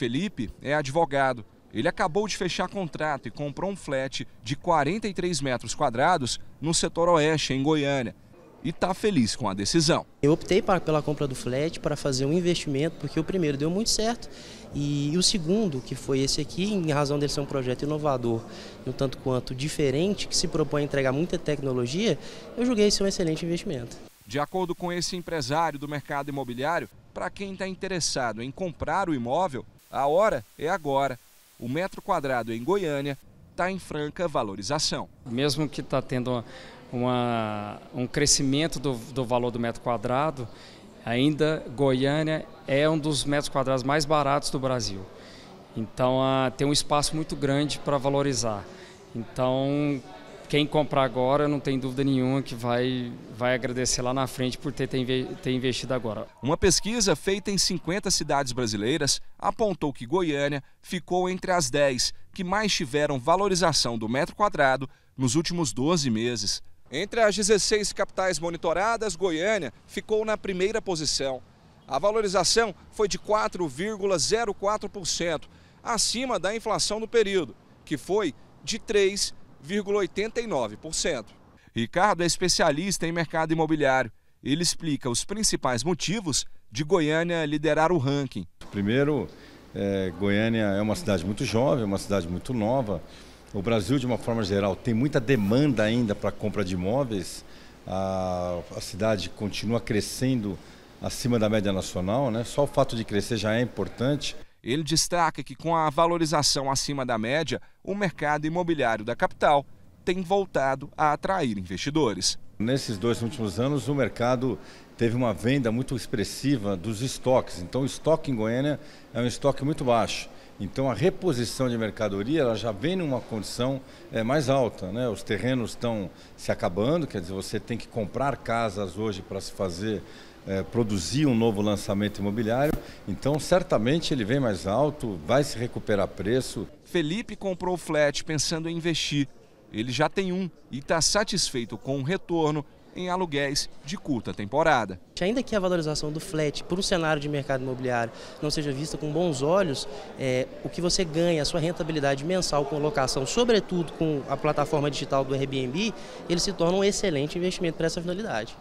Felipe é advogado. Ele acabou de fechar contrato e comprou um flat de 43 metros quadrados no setor oeste, em Goiânia. E está feliz com a decisão. Eu optei pela compra do flat para fazer um investimento, porque o primeiro deu muito certo e, o segundo, que foi esse aqui, em razão dele ser um projeto inovador no um tanto quanto diferente, que se propõe a entregar muita tecnologia, eu julguei ser um excelente investimento. De acordo com esse empresário do mercado imobiliário, para quem está interessado em comprar o imóvel, a hora é agora. O metro quadrado em Goiânia está em franca valorização. Mesmo que está tendo uma, um crescimento do, do valor do metro quadrado, ainda Goiânia é um dos metros quadrados mais baratos do Brasil. Então ah, tem um espaço muito grande para valorizar. Então quem comprar agora, não tem dúvida nenhuma que vai, vai agradecer lá na frente por ter, ter investido agora. Uma pesquisa feita em 50 cidades brasileiras apontou que Goiânia ficou entre as 10 que mais tiveram valorização do metro quadrado nos últimos 12 meses. Entre as 16 capitais monitoradas, Goiânia ficou na primeira posição. A valorização foi de 4,04%, acima da inflação do período, que foi de 3,5%. 0,89%. Ricardo é especialista em mercado imobiliário. Ele explica os principais motivos de Goiânia liderar o ranking. Primeiro, é, Goiânia é uma cidade muito jovem, uma cidade muito nova. O Brasil, de uma forma geral, tem muita demanda ainda para compra de imóveis. A, a, cidade continua crescendo acima da média nacional, né? só o fato de crescer já é importante. Ele destaca que, com a valorização acima da média, o mercado imobiliário da capital tem voltado a atrair investidores. Nesses dois últimos anos, o mercado teve uma venda muito expressiva dos estoques. Então, o estoque em Goiânia é um estoque muito baixo. Então a reposição de mercadoria ela já vem numa condição é, mais alta. Né? Os terrenos estão se acabando, quer dizer, você tem que comprar casas hoje para se fazer, é, produzir um novo lançamento imobiliário. Então certamente ele vem mais alto, vai se recuperar preço. Felipe comprou o flat pensando em investir. Ele já tem um e está satisfeito com o retorno em aluguéis de curta temporada. Ainda que a valorização do flat por um cenário de mercado imobiliário não seja vista com bons olhos, é, o que você ganha, a sua rentabilidade mensal com locação, sobretudo com a plataforma digital do Airbnb, ele se torna um excelente investimento para essa finalidade.